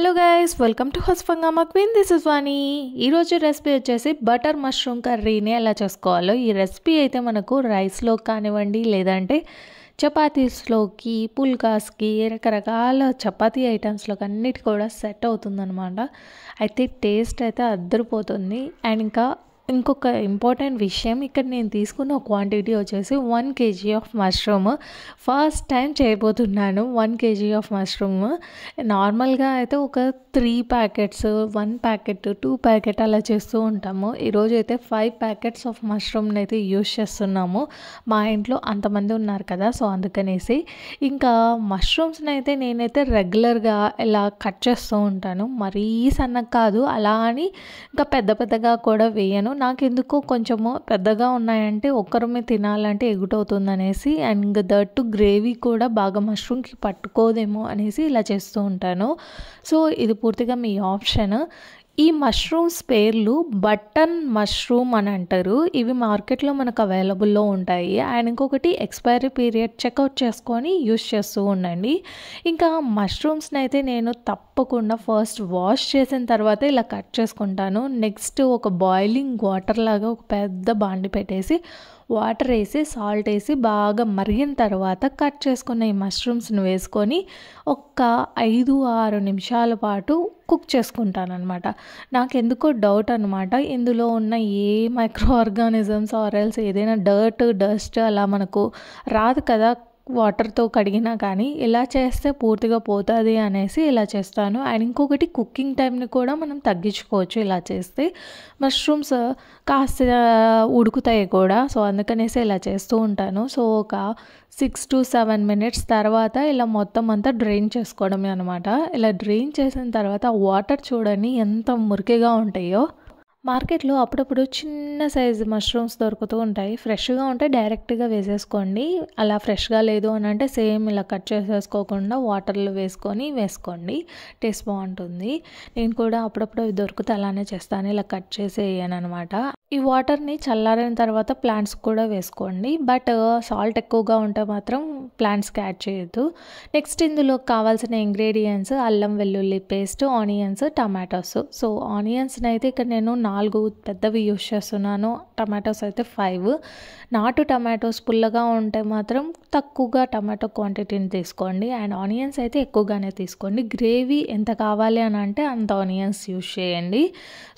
hello guys welcome to హస్ ఫంగామా queen this is Vani ఈరోజు రెసిపీ వచ్చేసి బటర్ మష్రూమ్ కర్రీని ఎలా చేసుకోవాలో ఈ రెసిపీ అయితే మనకు రైస్లో కానివ్వండి లేదంటే చపాతీస్లోకి పుల్కాస్కి రకరకాల చపాతీ ఐటమ్స్లోకి అన్నిటి కూడా సెట్ అవుతుందన్నమాట అయితే టేస్ట్ అయితే అద్దరిపోతుంది అండ్ ఇంకా ఇంకొక ఇంపార్టెంట్ విషయం ఇక్కడ నేను తీసుకున్న క్వాంటిటీ వచ్చేసి one KG of mushroom first time చేయబోతున్నాను వన్ కేజీ ఆఫ్ మష్రూమ్ నార్మల్గా అయితే ఒక three packets one packet two packet అలా చేస్తూ ఉంటాము ఈరోజు అయితే ఫైవ్ ప్యాకెట్స్ ఆఫ్ మష్రూమ్ని అయితే యూజ్ చేస్తున్నాము మా ఇంట్లో అంతమంది ఉన్నారు కదా సో అందుకనేసి ఇంకా మష్రూమ్స్ని అయితే నేనైతే రెగ్యులర్గా ఇలా కట్ చేస్తూ ఉంటాను మరీ సన్నగా కాదు అలా అని ఇంకా పెద్ద పెద్దగా కూడా వేయను నాకు ఎందుకు కొంచెము పెద్దగా ఉన్నాయంటే ఒకరిమే తినాలంటే ఎగుటవుతుంది అనేసి అండ్ ఇంకా దట్టు గ్రేవీ కూడా బాగా మష్రూమ్కి పట్టుకోదేమో అనేసి ఇలా చేస్తూ ఉంటాను సో ఇది పూర్తిగా మీ ఆప్షన్ ఈ మష్రూమ్స్ పేర్లు బటన్ మష్రూమ్ అని అంటారు ఇవి మార్కెట్లో మనకు అవైలబుల్లో ఉంటాయి అండ్ ఇంకొకటి ఎక్స్పైరీ పీరియడ్ చెక్అవుట్ చేసుకొని యూస్ చేస్తూ ఉండండి ఇంకా మష్రూమ్స్ని అయితే నేను తప్పకుండా ఫస్ట్ వాష్ చేసిన తర్వాత ఇలా కట్ చేసుకుంటాను నెక్స్ట్ ఒక బాయిలింగ్ వాటర్ లాగా ఒక పెద్ద బాండి పెట్టేసి వాటర్ వేసి సాల్ట్ వేసి బాగా మరిగిన తర్వాత కట్ చేసుకున్న ఈ మష్రూమ్స్ని వేసుకొని ఒక్క ఐదు ఆరు నిమిషాల పాటు కుక్ చేసుకుంటానమాట నాకు ఎందుకో డౌట్ అనమాట ఇందులో ఉన్న ఏ మైక్రో ఆర్గానిజమ్స్ ఆర్ఎల్స్ ఏదైనా డర్ట్ డస్ట్ అలా మనకు రాదు కదా వాటర్తో కడిగినా కానీ ఇలా చేస్తే పూర్తిగా పోతుంది అనేసి ఇలా చేస్తాను అండ్ ఇంకొకటి కుకింగ్ టైంని కూడా మనం తగ్గించుకోవచ్చు ఇలా చేస్తే మష్రూమ్స్ కాస్త ఉడుకుతాయి కూడా సో అందుకనేసి ఇలా చేస్తూ ఉంటాను సో ఒక సిక్స్ టు సెవెన్ మినిట్స్ తర్వాత ఇలా మొత్తం అంతా డ్రైన్ చేసుకోవడమే అనమాట ఇలా డ్రైన్ చేసిన తర్వాత వాటర్ చూడండి ఎంత మురికిగా ఉంటాయో మార్కెట్లో అప్పుడప్పుడు చిన్న సైజు మష్రూమ్స్ దొరుకుతూ ఉంటాయి ఫ్రెష్గా ఉంటే డైరెక్ట్గా వేసేసుకోండి అలా ఫ్రెష్గా లేదు అని అంటే సేమ్ ఇలా కట్ చేసేసుకోకుండా వాటర్లో వేసుకొని వేసుకోండి టేస్ట్ బాగుంటుంది నేను కూడా అప్పుడప్పుడు అవి దొరికితే అలానే చేస్తాను ఇలా కట్ చేసేయను అనమాట ఈ వాటర్ని చల్లారిన తర్వాత ప్లాంట్స్ కూడా వేసుకోండి బట్ సాల్ట్ ఎక్కువగా ఉంటే మాత్రం ప్లాంట్స్ క్యాచ్ చేయొద్దు నెక్స్ట్ ఇందులో కావాల్సిన ఇంగ్రీడియంట్స్ అల్లం వెల్లుల్లి పేస్ట్ ఆనియన్స్ టమాటోస్ సో ఆనియన్స్ని అయితే ఇక్కడ నేను నాలుగు పెద్దవి యూస్ చేస్తున్నాను టమాటోస్ అయితే ఫైవ్ నాటు టమాటోస్ పుల్లగా ఉంటే మాత్రం తక్కువగా టమాటో క్వాంటిటీని తీసుకోండి అండ్ ఆనియన్స్ అయితే ఎక్కువగానే తీసుకోండి గ్రేవీ ఎంత కావాలి అని అంటే అంత ఆనియన్స్ యూస్ చేయండి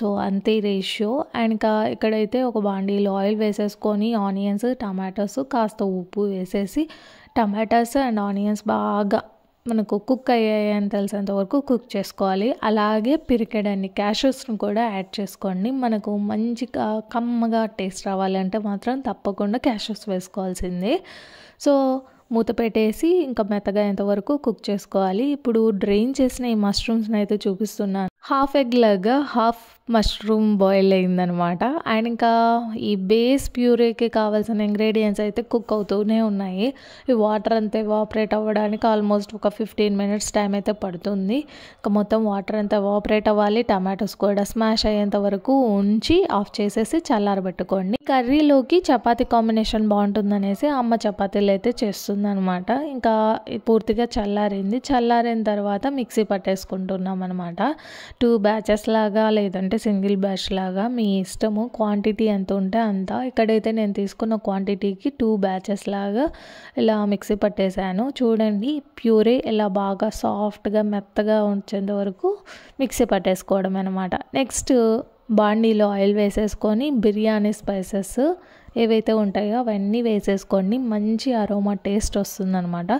సో అంతే రేషియో అండ్ ఇంకా ఇక్కడైతే ఒక బాండీలో ఆయిల్ వేసేసుకొని ఆనియన్స్ టమాటోస్ కాస్త ఉప్పు వేసేసి టమాటాస్ అండ్ ఆనియన్స్ బాగా మనకు కుక్ అయ్యాయి అని తెలిసినంత వరకు కుక్ చేసుకోవాలి అలాగే పిరికెడన్ని క్యాషెస్ను కూడా యాడ్ చేసుకోండి మనకు మంచిగా కమ్మగా టేస్ట్ రావాలంటే మాత్రం తప్పకుండా క్యాషెస్ వేసుకోవాల్సిందే సో మూత పెట్టేసి ఇంకా మెత్తగా ఎంతవరకు కుక్ చేసుకోవాలి ఇప్పుడు డ్రైన్ చేసిన ఈ మష్రూమ్స్ని అయితే చూపిస్తున్నాను హాఫ్ ఎగ్ లాగా హాఫ్ మష్రూమ్ బాయిల్ అయిందనమాట అండ్ ఇంకా ఈ బేస్ ప్యూరీకి కావాల్సిన ఇంగ్రీడియంట్స్ అయితే కుక్ అవుతూనే ఉన్నాయి ఈ వాటర్ అంతా ఎవాపరేట్ అవ్వడానికి ఆల్మోస్ట్ ఒక ఫిఫ్టీన్ మినిట్స్ టైం అయితే పడుతుంది ఇంకా మొత్తం వాటర్ అంతా ఎవాపరేట్ అవ్వాలి టమాటోస్ కూడా స్మాష్ అయ్యేంత వరకు ఉంచి ఆఫ్ చేసేసి చల్లారబెట్టుకోండి కర్రీలోకి చపాతీ కాంబినేషన్ బాగుంటుందనేసి అమ్మ చపాతీలు అయితే చేస్తుంది అనమాట ఇంకా పూర్తిగా చల్లారింది చల్లారిన తర్వాత మిక్సీ పట్టేసుకుంటున్నాం అనమాట టూ బ్యాచెస్ లాగా లేదంటే సింగిల్ బ్యాచ్ లాగా మీ ఇష్టము క్వాంటిటీ ఎంత ఉంటే అంత ఇక్కడైతే నేను తీసుకున్న క్వాంటిటీకి టూ బ్యాచెస్ లాగా ఇలా మిక్సీ పట్టేశాను చూడండి ప్యూరే ఇలా బాగా సాఫ్ట్గా మెత్తగా ఉంచేంత వరకు మిక్సీ పట్టేసుకోవడం అనమాట నెక్స్ట్ బాండీలో ఆయిల్ వేసేసుకొని బిర్యానీ స్పైసెస్ ఏవైతే ఉంటాయో అవన్నీ వేసేసుకోండి మంచి అరోమా టేస్ట్ వస్తుందనమాట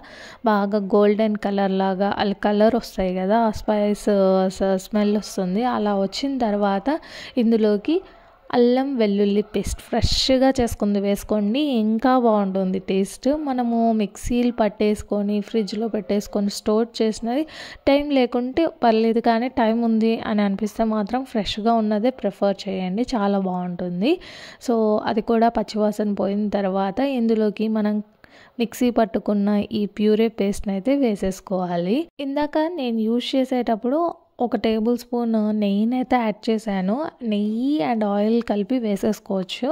బాగా గోల్డెన్ కలర్ లాగా అలా కలర్ వస్తాయి కదా ఆ స్పైస్ స్మెల్ వస్తుంది అలా వచ్చిన తర్వాత ఇందులోకి అల్లం వెల్లుల్లి పేస్ట్ ఫ్రెష్గా చేసుకుంది వేసుకోండి ఇంకా బాగుంటుంది టేస్ట్ మనము మిక్సీలు పట్టేసుకొని ఫ్రిడ్జ్లో పెట్టేసుకొని స్టోర్ చేసినది టైం లేకుంటే పర్లేదు కానీ టైం ఉంది అని అనిపిస్తే మాత్రం ఫ్రెష్గా ఉన్నదే ప్రిఫర్ చేయండి చాలా బాగుంటుంది సో అది కూడా పచ్చివాసన పోయిన తర్వాత ఇందులోకి మనం మిక్సీ పట్టుకున్న ఈ ప్యూరే పేస్ట్ని అయితే వేసేసుకోవాలి ఇందాక నేను యూజ్ చేసేటప్పుడు ఒక టేబుల్ స్పూన్ నెయ్యినైతే యాడ్ చేశాను నెయ్యి అండ్ ఆయిల్ కలిపి వేసేసుకోవచ్చు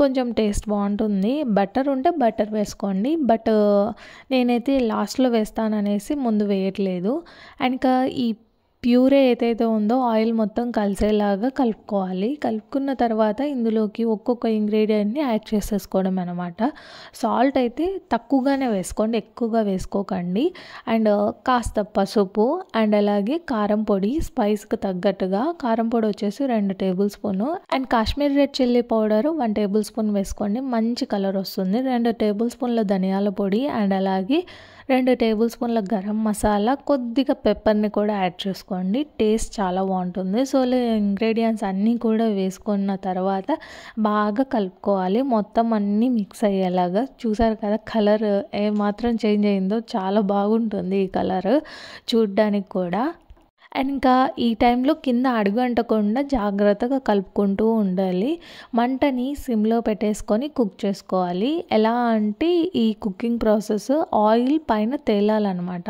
కొంచెం టేస్ట్ బాగుంటుంది బటర్ ఉంటే బటర్ వేసుకోండి బట్ నేనైతే లాస్ట్లో వేస్తాననేసి ముందు వేయట్లేదు అండ్ ఇంకా ఈ ప్యూరే ఏదైతే ఉందో ఆయిల్ మొత్తం కలిసేలాగా కలుపుకోవాలి కలుపుకున్న తర్వాత ఇందులోకి ఒక్కొక్క ఇంగ్రీడియంట్ని యాడ్ చేసేసుకోవడం అనమాట సాల్ట్ అయితే తక్కువగానే వేసుకోండి ఎక్కువగా వేసుకోకండి అండ్ కాస్త పసుపు అండ్ అలాగే కారం పొడి స్పైస్కి తగ్గట్టుగా కారం పొడి వచ్చేసి రెండు tablespoon and Kashmir red chilli powder one tablespoon వేసుకోండి మంచి కలర్ వస్తుంది రెండు టేబుల్ స్పూన్ల ధనియాల పొడి అండ్ అలాగే రెండు టేబుల్ స్పూన్ల గరం మసాలా కొద్దిగా పెప్పర్ని కూడా యాడ్ చేసుకోండి టేస్ట్ చాలా బాగుంటుంది సో ఇంగ్రీడియంట్స్ అన్నీ కూడా వేసుకున్న తర్వాత బాగా కలుపుకోవాలి మొత్తం అన్నీ మిక్స్ అయ్యేలాగా చూసారు కదా కలర్ ఏ మాత్రం చేంజ్ అయిందో చాలా బాగుంటుంది ఈ కలర్ చూడ్డానికి కూడా అండ్ ఇంకా ఈ టైంలో కింద అడుగు అంటకుండా జాగ్రత్తగా కలుపుకుంటూ ఉండాలి మంటని సిమ్లో పెట్టేసుకొని కుక్ చేసుకోవాలి ఎలా అంటే ఈ కుకింగ్ ప్రాసెస్ ఆయిల్ పైన తేలాలన్నమాట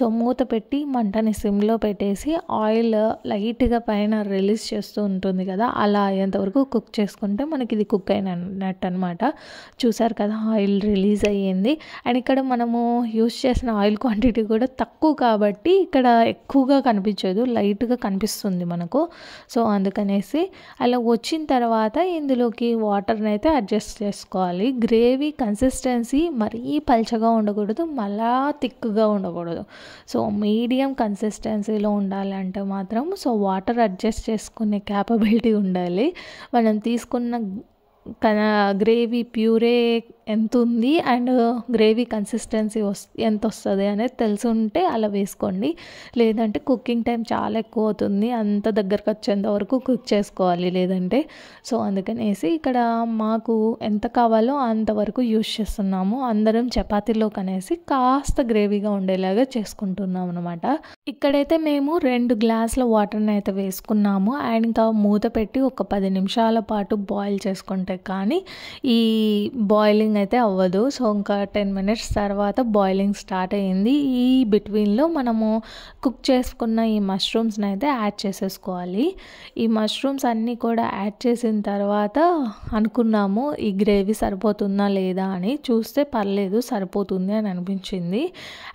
సో మూత పెట్టి మంటని సిమ్లో పెట్టేసి ఆయిల్ లైట్గా పైన రిలీజ్ చేస్తూ ఉంటుంది కదా అలా అయ్యేంతవరకు కుక్ చేసుకుంటే మనకి ఇది కుక్ అయినట్టు అనమాట చూసారు కదా ఆయిల్ రిలీజ్ అయ్యింది అండ్ ఇక్కడ మనము యూస్ చేసిన ఆయిల్ క్వాంటిటీ కూడా తక్కువ కాబట్టి ఇక్కడ ఎక్కువగా కనిపించింది కనిపించదు లైట్గా కనిపిస్తుంది మనకు సో అందుకనేసి అలా వచ్చిన తర్వాత ఇందులోకి వాటర్ని అయితే అడ్జస్ట్ చేసుకోవాలి గ్రేవీ కన్సిస్టెన్సీ మరీ పల్చగా ఉండకూడదు మళ్ళా థిక్గా ఉండకూడదు సో మీడియం కన్సిస్టెన్సీలో ఉండాలంటే మాత్రం సో వాటర్ అడ్జస్ట్ చేసుకునే క్యాపబిలిటీ ఉండాలి మనం తీసుకున్న గ్రేవీ ప్యూరే ఎంత ఉంది అండ్ గ్రేవీ కన్సిస్టెన్సీ వస్ ఎంత వస్తుంది అనేది తెలిసి ఉంటే అలా వేసుకోండి లేదంటే కుకింగ్ టైం చాలా ఎక్కువ అవుతుంది అంత దగ్గరకు వచ్చేంత వరకు కుక్ చేసుకోవాలి లేదంటే సో అందుకనేసి ఇక్కడ మాకు ఎంత కావాలో అంతవరకు యూజ్ చేస్తున్నాము అందరం చపాతీలో కనేసి కాస్త గ్రేవీగా ఉండేలాగా చేసుకుంటున్నాం అనమాట ఇక్కడైతే మేము రెండు గ్లాసుల వాటర్ని అయితే వేసుకున్నాము అండ్ ఇంకా మూత పెట్టి ఒక పది నిమిషాల పాటు బాయిల్ చేసుకుంటే కానీ ఈ బాయిలింగ్ అయితే అవ్వదు సో ఇంకా టెన్ మినిట్స్ తర్వాత బాయిలింగ్ స్టార్ట్ అయ్యింది ఈ బిట్వీన్లో మనము కుక్ చేసుకున్న ఈ మష్రూమ్స్ని అయితే యాడ్ చేసేసుకోవాలి ఈ మష్రూమ్స్ అన్నీ కూడా యాడ్ చేసిన తర్వాత అనుకున్నాము ఈ గ్రేవీ సరిపోతుందా లేదా అని చూస్తే పర్లేదు సరిపోతుంది అని అనిపించింది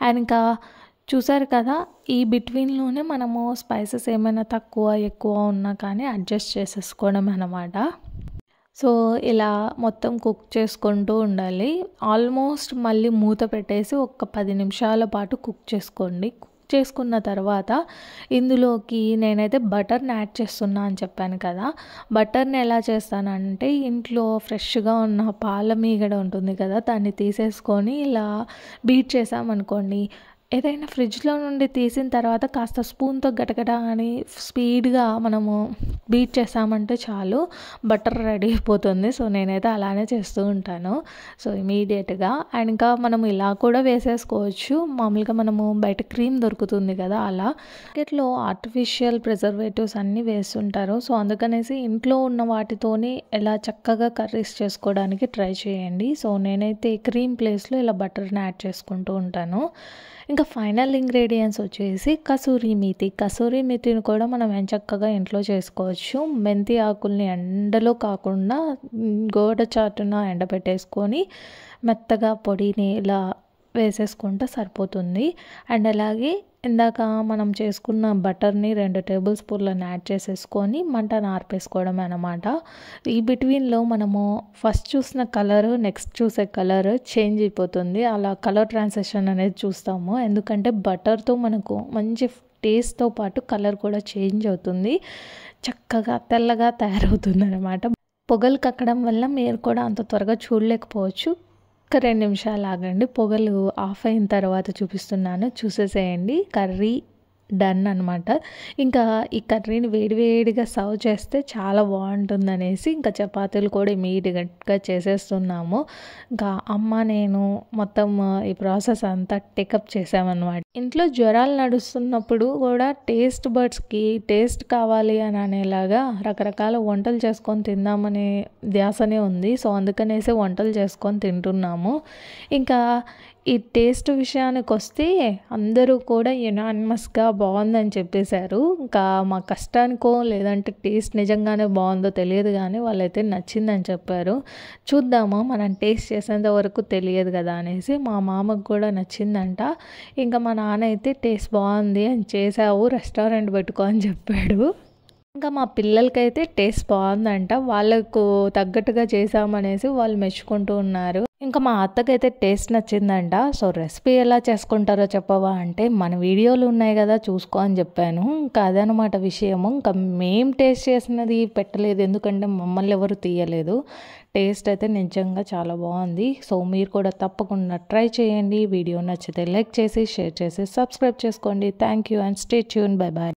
అండ్ ఇంకా చూసారు కదా ఈ బిట్వీన్లోనే మనము స్పైసెస్ ఏమైనా తక్కువ ఎక్కువ ఉన్నా కానీ అడ్జస్ట్ చేసేసుకోవడం అన్నమాట సో ఇలా మొత్తం కుక్ చేసుకుంటూ ఉండాలి ఆల్మోస్ట్ మళ్ళీ మూత పెట్టేసి ఒక పది నిమిషాల పాటు కుక్ చేసుకోండి కుక్ చేసుకున్న తర్వాత ఇందులోకి నేనైతే బటర్ని యాడ్ చేస్తున్నా అని చెప్పాను కదా బటర్ని ఎలా చేస్తానంటే ఇంట్లో ఫ్రెష్గా ఉన్న పాల మీగడ ఉంటుంది కదా దాన్ని తీసేసుకొని ఇలా బీట్ చేసామనుకోండి ఏదైనా ఫ్రిడ్జ్లో నుండి తీసిన తర్వాత కాస్త స్పూన్తో గటగట అని స్పీడ్గా మనము బీట్ చేసామంటే చాలు బటర్ రెడీ అయిపోతుంది సో నేనైతే అలానే చేస్తూ ఉంటాను సో ఇమీడియట్గా అండ్ ఇంకా మనం ఇలా కూడా వేసేసుకోవచ్చు మామూలుగా మనము బయట క్రీమ్ దొరుకుతుంది కదా అలా మార్కెట్లో ఆర్టిఫిషియల్ ప్రిజర్వేటివ్స్ అన్నీ వేస్తుంటారు సో అందుకనేసి ఇంట్లో ఉన్న వాటితోని ఎలా చక్కగా కర్రీస్ చేసుకోవడానికి ట్రై చేయండి సో నేనైతే క్రీమ్ ప్లేస్లో ఇలా బటర్ని యాడ్ చేసుకుంటూ ఉంటాను ఇంకా ఫైనల్ ఇంగ్రీడియంట్స్ వచ్చేసి కసూరి మీతి కసూరి మీతిని కూడా మనం ఎంచక్కగా ఇంట్లో చేసుకోవచ్చు మెంతి ఆకుల్ని ఎండలో కాకుండా గోడ చాటున ఎండబెట్టేసుకొని మెత్తగా పొడిని ఇలా వేసేసుకుంటే సరిపోతుంది అండ్ అలాగే ఇందాక మనం చేసుకున్న బటర్ని రెండు టేబుల్ స్పూన్లను యాడ్ చేసేసుకొని మంటను నార్పేసుకోవడం అనమాట ఈ బిట్వీన్లో మనము ఫస్ట్ చూసిన కలర్ నెక్స్ట్ చూసే కలర్ చేంజ్ అయిపోతుంది అలా కలర్ ట్రాన్సాక్షన్ అనేది చూస్తాము ఎందుకంటే బటర్తో మనకు మంచి టేస్ట్తో పాటు కలర్ కూడా చేంజ్ అవుతుంది చక్కగా తెల్లగా తయారవుతుంది అనమాట పొగలు కక్కడం వల్ల మీరు కూడా అంత త్వరగా చూడలేకపోవచ్చు ఒక్క రెండు నిమిషాలు ఆగండి పొగలు ఆఫ్ అయిన తర్వాత చూపిస్తున్నాను చూసేసేయండి కర్రీ డన్ అనమాట ఇంకా ఈ కర్రీని వేడివేడిగా సర్వ్ చేస్తే చాలా బాగుంటుందనేసి ఇంకా చపాతీలు కూడా ఇమీడియట్గా చేసేస్తున్నాము ఇంకా అమ్మ నేను మొత్తం ఈ ప్రాసెస్ అంతా టేకప్ చేసామన్నమాట ఇంట్లో జ్వరాలు నడుస్తున్నప్పుడు కూడా టేస్ట్ బర్డ్స్కి టేస్ట్ కావాలి అని అనేలాగా రకరకాల వంటలు చేసుకొని తిందామనే ధ్యాసనే ఉంది సో అందుకనేసి వంటలు చేసుకొని తింటున్నాము ఇంకా ఈ టేస్ట్ విషయానికి వస్తే అందరూ కూడా యునానిమస్గా బాగుందని చెప్పేశారు ఇంకా మా కష్టానికో లేదంటే టేస్ట్ నిజంగానే బాగుందో తెలియదు కానీ వాళ్ళైతే నచ్చిందని చెప్పారు చూద్దామా మనం టేస్ట్ చేసేంత వరకు తెలియదు కదా అనేసి మా మామకు కూడా నచ్చిందంట ఇంకా మా నాన్న అయితే టేస్ట్ బాగుంది అని చేసావు రెస్టారెంట్ పెట్టుకో అని చెప్పాడు ఇంకా మా పిల్లలకైతే టేస్ట్ బాగుందంట వాళ్ళకు తగ్గట్టుగా చేసామనేసి వాళ్ళు మెచ్చుకుంటూ ఉన్నారు ఇంకా మా అత్తకైతే టేస్ట్ నచ్చిందంట సో రెసిపీ ఎలా చేసుకుంటారో చెప్పవా అంటే మన వీడియోలు ఉన్నాయి కదా చూసుకో అని చెప్పాను ఇంకా అదనమాట విషయము ఇంకా మేము టేస్ట్ చేసినది పెట్టలేదు ఎందుకంటే మమ్మల్ని ఎవరు తీయలేదు టేస్ట్ అయితే నిజంగా చాలా బాగుంది సో మీరు కూడా తప్పకుండా ట్రై చేయండి వీడియో నచ్చితే లైక్ చేసి షేర్ చేసి సబ్స్క్రైబ్ చేసుకోండి thank you and stay tune bye bye